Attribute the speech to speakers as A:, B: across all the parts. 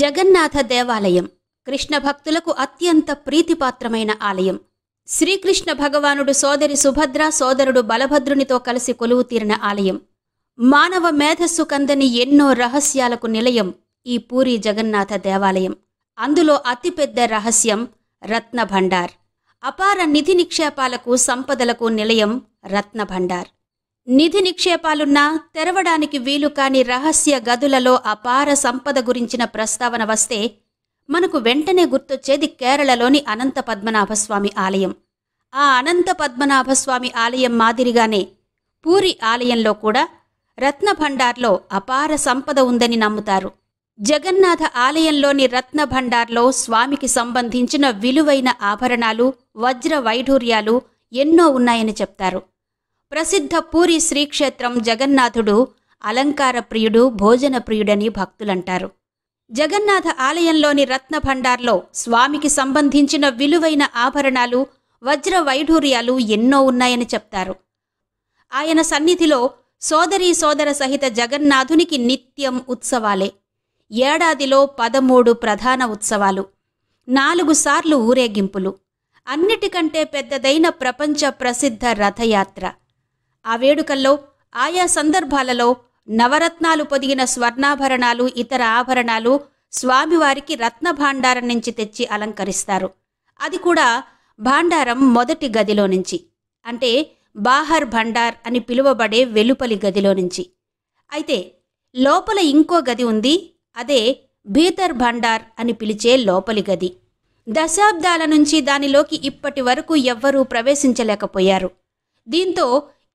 A: జగన్నాథ దేవాలయం కృష్ణ భక్తులకు అత్యంత ప్రీతిపాత్రమైన ఆలయం శ్రీకృష్ణ భగవానుడు సోదరి సుభద్ర సోదరుడు బలభద్రునితో కలిసి కొలువు తీరిన ఆలయం మానవ మేధస్సు కందని ఎన్నో రహస్యాలకు నిలయం ఈ పూరి జగన్నాథ దేవాలయం అందులో అతిపెద్ద రహస్యం రత్నభండార్ అపార నిధి నిక్షేపాలకు సంపదలకు నిలయం రత్నభండార్ నిధి నిక్షేపాలున్నా తెరవడానికి వీలు కాని రహస్య గదులలో అపార సంపద గురించిన ప్రస్తావన వస్తే మనకు వెంటనే గుర్తొచ్చేది కేరళలోని అనంత పద్మనాభస్వామి ఆలయం ఆ అనంత పద్మనాభస్వామి ఆలయం మాదిరిగానే పూరి ఆలయంలో కూడా రత్నభండార్లో అపార సంపద ఉందని నమ్ముతారు జగన్నాథ ఆలయంలోని రత్నభండార్లో స్వామికి సంబంధించిన విలువైన ఆభరణాలు వజ్ర వైఢూర్యాలు ఎన్నో ఉన్నాయని చెప్తారు ప్రసిద్ధ పూరి శ్రీక్షేత్రం జగన్నాథుడు అలంకార ప్రియుడు భోజన ప్రియుడని భక్తులంటారు జగన్నాథ ఆలయంలోని రత్నభండార్లో స్వామికి సంబంధించిన విలువైన ఆభరణాలు వజ్ర వైఢూర్యాలు ఎన్నో ఉన్నాయని చెప్తారు ఆయన సన్నిధిలో సోదరీ సోదర సహిత జగన్నాథునికి నిత్యం ఉత్సవాలే ఏడాదిలో పదమూడు ప్రధాన ఉత్సవాలు నాలుగు సార్లు ఊరేగింపులు అన్నిటికంటే పెద్దదైన ప్రపంచ ప్రసిద్ధ రథయాత్ర ఆ వేడుకల్లో ఆయా సందర్భాలలో నవరత్నాలు పొదిగిన స్వర్ణాభరణాలు ఇతర ఆభరణాలు స్వామివారికి రత్న భాండారం నుంచి తెచ్చి అలంకరిస్తారు అది కూడా భాండారం మొదటి గదిలో నుంచి అంటే బాహర్ భండార్ అని పిలువబడే వెలుపలి గదిలో నుంచి అయితే లోపల ఇంకో గది ఉంది అదే భీతర్ భండార్ అని పిలిచే లోపలి గది దశాబ్దాల నుంచి దానిలోకి ఇప్పటి వరకు ఎవ్వరూ ప్రవేశించలేకపోయారు దీంతో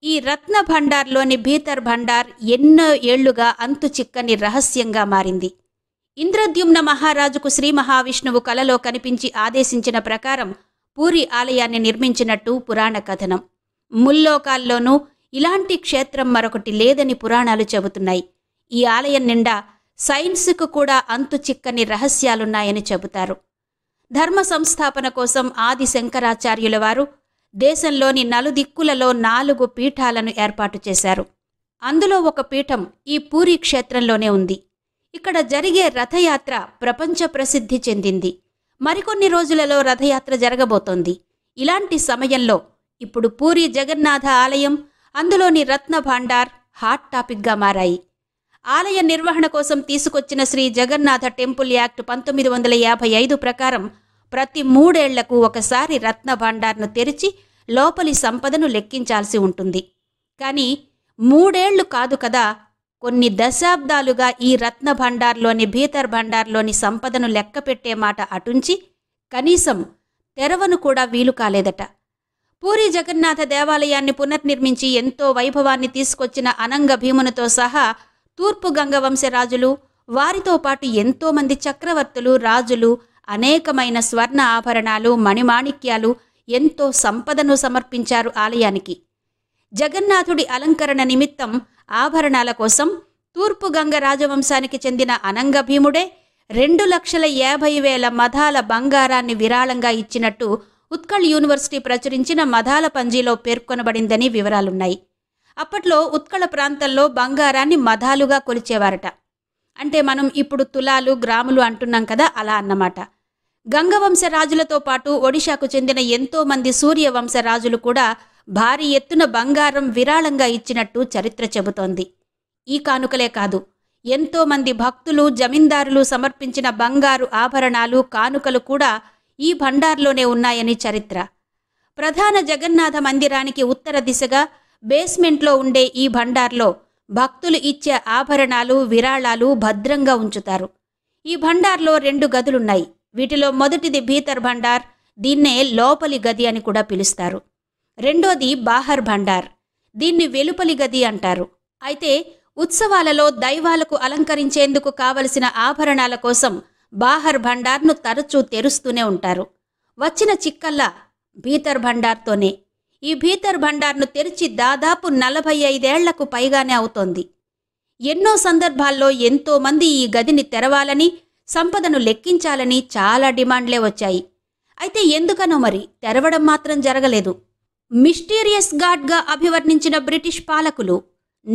A: ఈ రత్న భండార్లోని భీతర్ భండార్ ఎన్నో ఏళ్లుగా అంతు చిక్కని రహస్యంగా మారింది ఇంద్రద్యుమ్న మహారాజుకు శ్రీ మహావిష్ణువు కలలో కనిపించి ఆదేశించిన ప్రకారం పూరి ఆలయాన్ని నిర్మించినట్టు పురాణ కథనం ముల్లోకాల్లోనూ ఇలాంటి క్షేత్రం మరొకటి లేదని పురాణాలు చెబుతున్నాయి ఈ ఆలయం నిండా సైన్స్కు కూడా అంతు చిక్కని రహస్యాలున్నాయని చెబుతారు ధర్మ సంస్థాపన కోసం ఆది శంకరాచార్యుల వారు దేశంలోని నలుదిక్కులలో నాలుగు పీఠాలను ఏర్పాటు చేశారు అందులో ఒక పీఠం ఈ పూరి క్షేత్రంలోనే ఉంది ఇక్కడ జరిగే రథయాత్ర ప్రపంచ ప్రసిద్ధి చెందింది మరికొన్ని రోజులలో రథయాత్ర జరగబోతోంది ఇలాంటి సమయంలో ఇప్పుడు పూరి జగన్నాథ ఆలయం అందులోని రత్న భాండార్ హాట్ టాపిక్గా మారాయి ఆలయ నిర్వహణ కోసం తీసుకొచ్చిన శ్రీ జగన్నాథ టెంపుల్ యాక్ట్ పంతొమ్మిది వందల యాభై ఐదు ప్రకారం ప్రతి మూడేళ్లకు ఒకసారి రత్న భాండార్ను తెరిచి లోపలి సంపదను లెక్కించాల్సి ఉంటుంది కానీ మూడేళ్లు కాదు కదా కొన్ని దశాబ్దాలుగా ఈ రత్న భండార్లోని భీతర్ భండార్లోని సంపదను లెక్కపెట్టే మాట అటుంచి కనీసం తెరవను కూడా వీలు కాలేదట పూరి జగన్నాథ దేవాలయాన్ని పునర్నిర్మించి ఎంతో వైభవాన్ని తీసుకొచ్చిన అనంగ భీమునితో సహా తూర్పు గంగవంశరాజులు వారితో పాటు ఎంతోమంది చక్రవర్తులు రాజులు అనేకమైన స్వర్ణ ఆభరణాలు మణిమాణిక్యాలు ఎంతో సంపదను సమర్పించారు ఆలయానికి జగన్నాథుడి అలంకరణ నిమిత్తం ఆభరణాల కోసం తూర్పు గంగ రాజవంశానికి చెందిన అనంగభీముడే రెండు లక్షల యాభై వేల మధాల బంగారాన్ని విరాళంగా ఇచ్చినట్టు ఉత్కళ్ యూనివర్సిటీ ప్రచురించిన మధాల పంజీలో పేర్కొనబడిందని వివరాలున్నాయి అప్పట్లో ఉత్కళ ప్రాంతంలో బంగారాన్ని మధాలుగా కొలిచేవారట అంటే మనం ఇప్పుడు తులాలు గ్రాములు అంటున్నాం కదా అలా అన్నమాట గంగవంశ రాజులతో పాటు ఒడిషాకు చెందిన ఎంతోమంది సూర్యవంశ రాజులు కూడా భారీ ఎత్తున బంగారం విరాళంగా ఇచ్చినట్టు చరిత్ర చెబుతోంది ఈ కానుకలే కాదు ఎంతోమంది భక్తులు జమీందారులు సమర్పించిన బంగారు ఆభరణాలు కానుకలు కూడా ఈ భండార్లోనే ఉన్నాయని చరిత్ర ప్రధాన జగన్నాథ మందిరానికి ఉత్తర దిశగా బేస్మెంట్లో ఉండే ఈ భండార్లో భక్తులు ఇచ్చే ఆభరణాలు విరాళాలు భద్రంగా ఉంచుతారు ఈ భండార్లో రెండు గదులున్నాయి వీటిలో మొదటిది భీతర్ భండార్ దీన్నే లోపలి గది అని కూడా పిలుస్తారు రెండోది బాహర్ భండార్ దీన్ని వెలుపలి గది అంటారు అయితే ఉత్సవాలలో దైవాలకు అలంకరించేందుకు కావలసిన ఆభరణాల కోసం బాహర్ భండార్ను తరచూ తెరుస్తూనే ఉంటారు వచ్చిన చిక్కల్లా భీతర్ భండార్తోనే ఈ భీతర్ భండార్ను తెరిచి దాదాపు నలభై ఐదేళ్లకు పైగానే అవుతోంది ఎన్నో సందర్భాల్లో ఎంతోమంది ఈ గదిని తెరవాలని సంపదను లెక్కించాలని చాలా డిమాండ్లే వచ్చాయి అయితే ఎందుకనో మరి తెరవడం మాత్రం జరగలేదు మిస్టీరియస్ గాడ్గా అభివర్ణించిన బ్రిటిష్ పాలకులు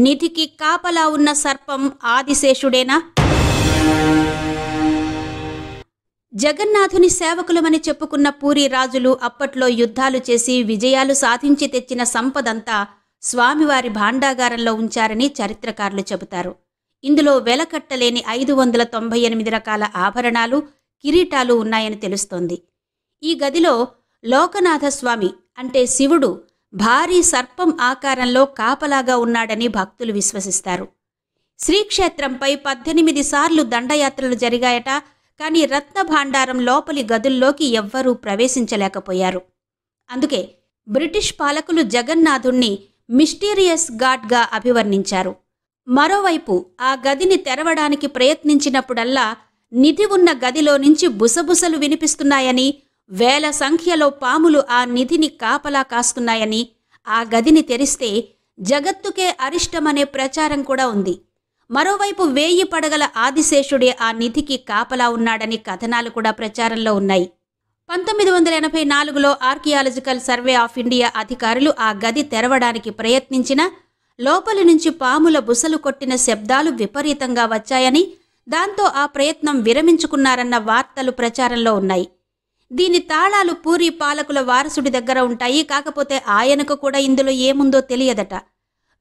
A: నిధికి కాపలా ఉన్న సర్పం ఆదిశేషుడేనా జగన్నాథుని సేవకులమని చెప్పుకున్న పూరి రాజులు అప్పట్లో యుద్ధాలు చేసి విజయాలు సాధించి తెచ్చిన సంపదంతా స్వామివారి భాండాగారంలో ఉంచారని చరిత్రకారులు చెబుతారు ఇందులో వెలకట్టలేని ఐదు వందల తొంభై ఎనిమిది రకాల ఆభరణాలు కిరీటాలు ఉన్నాయని తెలుస్తోంది ఈ గదిలో లోకనాథస్వామి అంటే శివుడు భారీ సర్పం ఆకారంలో కాపలాగా ఉన్నాడని భక్తులు విశ్వసిస్తారు శ్రీక్షేత్రంపై పద్దెనిమిది సార్లు దండయాత్రలు జరిగాయట కానీ రత్న భాండారం లోపలి గదుల్లోకి ఎవ్వరూ ప్రవేశించలేకపోయారు అందుకే బ్రిటిష్ పాలకులు జగన్నాథుణ్ణి మిస్టీరియస్ గాడ్గా అభివర్ణించారు మరోవైపు ఆ గదిని తెరవడానికి ప్రయత్నించినప్పుడల్లా నిధి ఉన్న గదిలో నుంచి బుసబుసలు వినిపిస్తున్నాయని వేల సంఖ్యలో పాములు ఆ నిధిని కాపలా కాస్తున్నాయని ఆ గదిని తెరిస్తే జగత్తుకే అరిష్టమనే ప్రచారం కూడా ఉంది మరోవైపు వేయి పడగల ఆదిశేషుడే ఆ నిధికి కాపలా ఉన్నాడని కథనాలు కూడా ప్రచారంలో ఉన్నాయి పంతొమ్మిది వందల ఎనభై నాలుగులో ఆర్కియాలజికల్ సర్వే ఆఫ్ ఇండియా అధికారులు ఆ గది తెరవడానికి ప్రయత్నించిన లోపలి నుంచి పాముల బుసలు కొట్టిన శబ్దాలు విపరీతంగా వచ్చాయని దాంతో ఆ ప్రయత్నం విరమించుకున్నారన్న వార్తలు ప్రచారంలో ఉన్నాయి దీని తాళాలు పూరి పాలకుల వారసుడి దగ్గర ఉంటాయి కాకపోతే ఆయనకు కూడా ఇందులో ఏముందో తెలియదట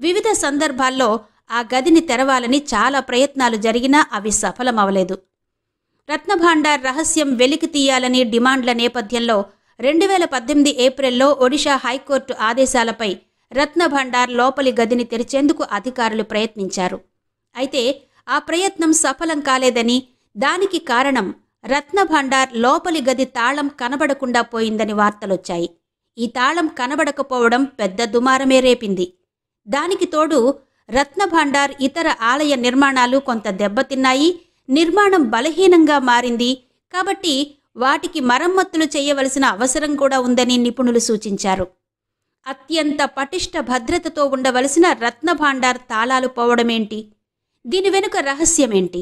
A: వివిధ సందర్భాల్లో ఆ గదిని తెరవాలని చాలా ప్రయత్నాలు జరిగినా అవి సఫలమవలేదు రత్నభాండార్ రహస్యం వెలికి తీయాలని డిమాండ్ల నేపథ్యంలో రెండు వేల పద్దెనిమిది ఏప్రిల్లో ఒడిషా హైకోర్టు ఆదేశాలపై రత్నభాండార్ లోపలి గదిని తెరిచేందుకు అధికారులు ప్రయత్నించారు అయితే ఆ ప్రయత్నం సఫలం కాలేదని దానికి కారణం రత్నభాండార్ లోపలి గది తాళం కనబడకుండా పోయిందని వార్తలొచ్చాయి ఈ తాళం కనబడకపోవడం పెద్ద దుమారమే రేపింది దానికి తోడు రత్నభాండార్ ఇతర ఆలయ నిర్మాణాలు కొంత దెబ్బతిన్నాయి నిర్మాణం బలహీనంగా మారింది కాబట్టి వాటికి మరమ్మతులు చేయవలసిన అవసరం కూడా ఉందని నిపుణులు సూచించారు అత్యంత పటిష్ట భద్రతతో ఉండవలసిన రత్నభాండార్ తాళాలు పోవడమేంటి దీని వెనుక రహస్యమేంటి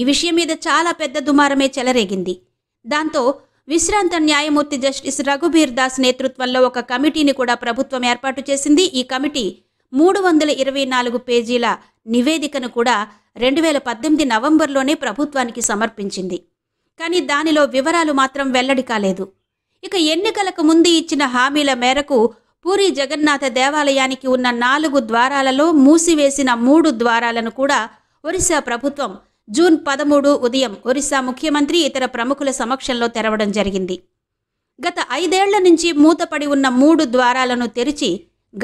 A: ఈ విషయం మీద చాలా పెద్ద దుమారమే చెలరేగింది దాంతో విశ్రాంత న్యాయమూర్తి జస్టిస్ రఘుబీర్ దాస్ నేతృత్వంలో ఒక కమిటీని కూడా ప్రభుత్వం ఏర్పాటు చేసింది ఈ కమిటీ మూడు వందల ఇరవై నాలుగు పేజీల నివేదికను కూడా రెండు వేల పద్దెనిమిది నవంబర్లోనే ప్రభుత్వానికి సమర్పించింది కానీ దానిలో వివరాలు మాత్రం వెల్లడి కాలేదు ఇక ఎన్నికలకు ముందు ఇచ్చిన హామీల మేరకు పూరి జగన్నాథ దేవాలయానికి ఉన్న నాలుగు ద్వారాలలో మూసివేసిన మూడు ద్వారాలను కూడా ఒరిస్సా ప్రభుత్వం జూన్ పదమూడు ఉదయం ఒరిస్సా ముఖ్యమంత్రి ఇతర ప్రముఖుల సమక్షంలో తెరవడం జరిగింది గత ఐదేళ్ల నుంచి మూతపడి ఉన్న మూడు ద్వారాలను తెరిచి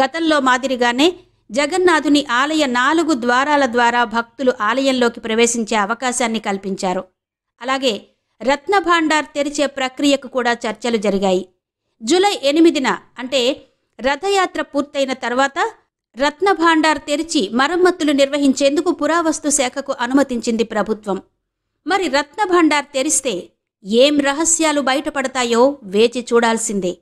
A: గతంలో మాదిరిగానే జగన్నాథుని ఆలయ నాలుగు ద్వారాల ద్వారా భక్తులు ఆలయంలోకి ప్రవేశించే అవకాశాన్ని కల్పించారు అలాగే రత్నభాండార్ తెరిచే ప్రక్రియకు కూడా చర్చలు జరిగాయి జూలై ఎనిమిదిన అంటే రథయాత్ర పూర్తయిన తర్వాత రత్నభాండార్ తెరిచి మరమ్మతులు నిర్వహించేందుకు పురావస్తు శాఖకు అనుమతించింది ప్రభుత్వం మరి రత్నభాండార్ తెరిస్తే ఏం రహస్యాలు బయటపడతాయో వేచి చూడాల్సిందే